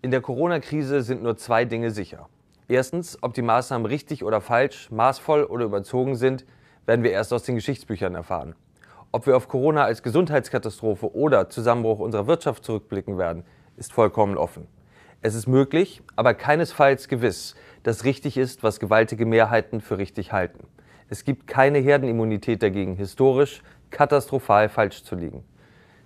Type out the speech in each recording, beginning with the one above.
In der Corona-Krise sind nur zwei Dinge sicher. Erstens, ob die Maßnahmen richtig oder falsch, maßvoll oder überzogen sind, werden wir erst aus den Geschichtsbüchern erfahren. Ob wir auf Corona als Gesundheitskatastrophe oder Zusammenbruch unserer Wirtschaft zurückblicken werden, ist vollkommen offen. Es ist möglich, aber keinesfalls gewiss, dass richtig ist, was gewaltige Mehrheiten für richtig halten. Es gibt keine Herdenimmunität dagegen, historisch katastrophal falsch zu liegen.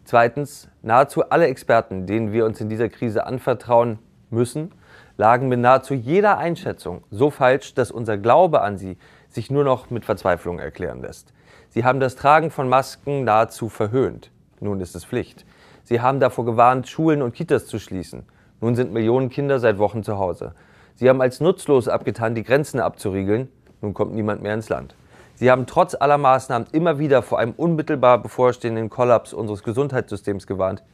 Zweitens, nahezu alle Experten, denen wir uns in dieser Krise anvertrauen müssen, lagen mit nahezu jeder Einschätzung so falsch, dass unser Glaube an sie sich nur noch mit Verzweiflung erklären lässt. Sie haben das Tragen von Masken nahezu verhöhnt. Nun ist es Pflicht. Sie haben davor gewarnt, Schulen und Kitas zu schließen. Nun sind Millionen Kinder seit Wochen zu Hause. Sie haben als nutzlos abgetan, die Grenzen abzuriegeln. Nun kommt niemand mehr ins Land. Sie haben trotz aller Maßnahmen immer wieder vor einem unmittelbar bevorstehenden Kollaps unseres Gesundheitssystems gewarnt.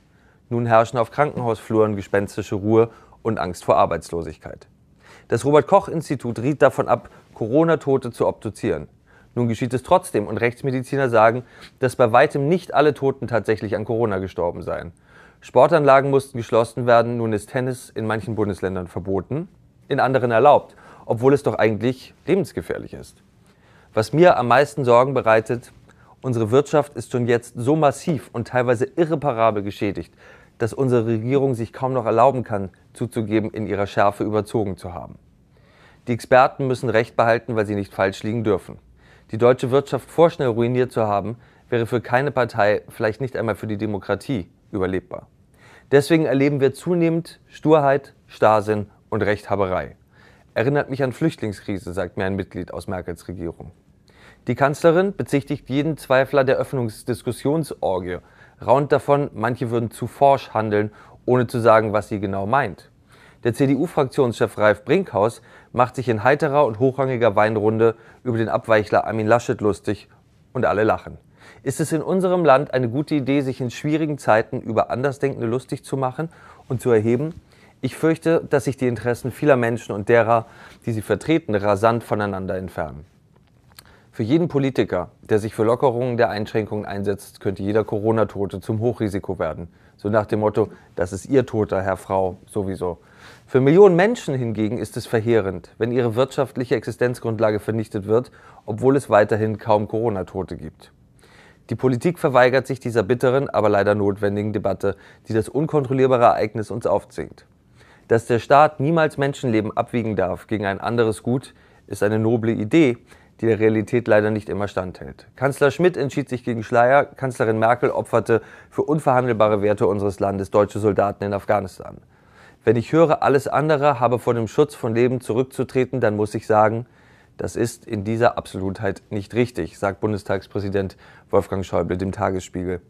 Nun herrschen auf Krankenhausfluren gespenstische Ruhe und Angst vor Arbeitslosigkeit. Das Robert Koch Institut riet davon ab, Corona-Tote zu obduzieren. Nun geschieht es trotzdem und Rechtsmediziner sagen, dass bei weitem nicht alle Toten tatsächlich an Corona gestorben seien. Sportanlagen mussten geschlossen werden, nun ist Tennis in manchen Bundesländern verboten, in anderen erlaubt, obwohl es doch eigentlich lebensgefährlich ist. Was mir am meisten Sorgen bereitet, unsere Wirtschaft ist schon jetzt so massiv und teilweise irreparabel geschädigt, dass unsere Regierung sich kaum noch erlauben kann, zuzugeben, in ihrer Schärfe überzogen zu haben. Die Experten müssen Recht behalten, weil sie nicht falsch liegen dürfen. Die deutsche Wirtschaft vorschnell ruiniert zu haben, wäre für keine Partei, vielleicht nicht einmal für die Demokratie, überlebbar. Deswegen erleben wir zunehmend Sturheit, Starrsinn und Rechthaberei. Erinnert mich an Flüchtlingskrise, sagt mir ein Mitglied aus Merkels Regierung. Die Kanzlerin bezichtigt jeden Zweifler der Öffnungsdiskussionsorgie, raunt davon, manche würden zu forsch handeln, ohne zu sagen, was sie genau meint. Der CDU-Fraktionschef Ralf Brinkhaus macht sich in heiterer und hochrangiger Weinrunde über den Abweichler Armin Laschet lustig und alle lachen. Ist es in unserem Land eine gute Idee, sich in schwierigen Zeiten über Andersdenkende lustig zu machen und zu erheben? Ich fürchte, dass sich die Interessen vieler Menschen und derer, die sie vertreten, rasant voneinander entfernen. Für jeden Politiker, der sich für Lockerungen der Einschränkungen einsetzt, könnte jeder Corona-Tote zum Hochrisiko werden. So nach dem Motto, das ist Ihr Toter, Herr Frau, sowieso. Für Millionen Menschen hingegen ist es verheerend, wenn ihre wirtschaftliche Existenzgrundlage vernichtet wird, obwohl es weiterhin kaum Corona-Tote gibt. Die Politik verweigert sich dieser bitteren, aber leider notwendigen Debatte, die das unkontrollierbare Ereignis uns aufzwingt. Dass der Staat niemals Menschenleben abwiegen darf gegen ein anderes Gut, ist eine noble Idee, die der Realität leider nicht immer standhält. Kanzler Schmidt entschied sich gegen Schleier, Kanzlerin Merkel opferte für unverhandelbare Werte unseres Landes deutsche Soldaten in Afghanistan. Wenn ich höre, alles andere habe vor dem Schutz von Leben zurückzutreten, dann muss ich sagen, das ist in dieser Absolutheit nicht richtig, sagt Bundestagspräsident Wolfgang Schäuble dem Tagesspiegel.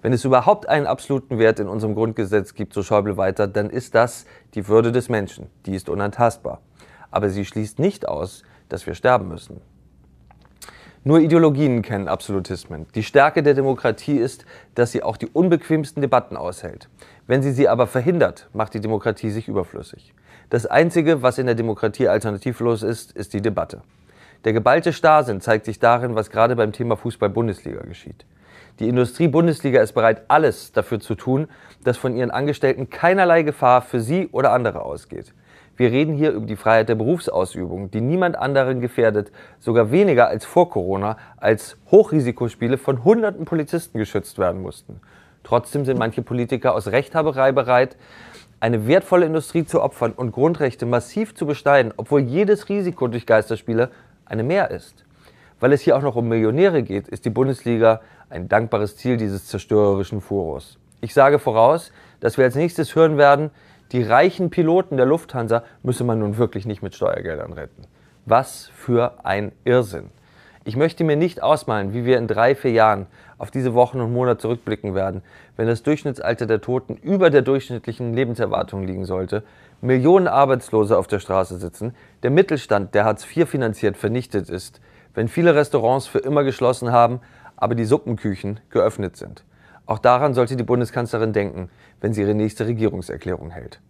Wenn es überhaupt einen absoluten Wert in unserem Grundgesetz gibt, so Schäuble weiter, dann ist das die Würde des Menschen. Die ist unantastbar. Aber sie schließt nicht aus, dass wir sterben müssen. Nur Ideologien kennen Absolutismen. Die Stärke der Demokratie ist, dass sie auch die unbequemsten Debatten aushält. Wenn sie sie aber verhindert, macht die Demokratie sich überflüssig. Das Einzige, was in der Demokratie alternativlos ist, ist die Debatte. Der geballte Starrsinn zeigt sich darin, was gerade beim Thema Fußball-Bundesliga geschieht. Die Industrie-Bundesliga ist bereit, alles dafür zu tun, dass von ihren Angestellten keinerlei Gefahr für sie oder andere ausgeht. Wir reden hier über die Freiheit der Berufsausübung, die niemand anderen gefährdet, sogar weniger als vor Corona, als Hochrisikospiele von hunderten Polizisten geschützt werden mussten. Trotzdem sind manche Politiker aus Rechthaberei bereit, eine wertvolle Industrie zu opfern und Grundrechte massiv zu besteigen, obwohl jedes Risiko durch Geisterspiele eine Mehr ist. Weil es hier auch noch um Millionäre geht, ist die Bundesliga ein dankbares Ziel dieses zerstörerischen Furors. Ich sage voraus, dass wir als nächstes hören werden, die reichen Piloten der Lufthansa müsse man nun wirklich nicht mit Steuergeldern retten. Was für ein Irrsinn. Ich möchte mir nicht ausmalen, wie wir in drei, vier Jahren auf diese Wochen und Monate zurückblicken werden, wenn das Durchschnittsalter der Toten über der durchschnittlichen Lebenserwartung liegen sollte, Millionen Arbeitslose auf der Straße sitzen, der Mittelstand, der Hartz IV finanziert, vernichtet ist, wenn viele Restaurants für immer geschlossen haben, aber die Suppenküchen geöffnet sind. Auch daran sollte die Bundeskanzlerin denken, wenn sie ihre nächste Regierungserklärung hält.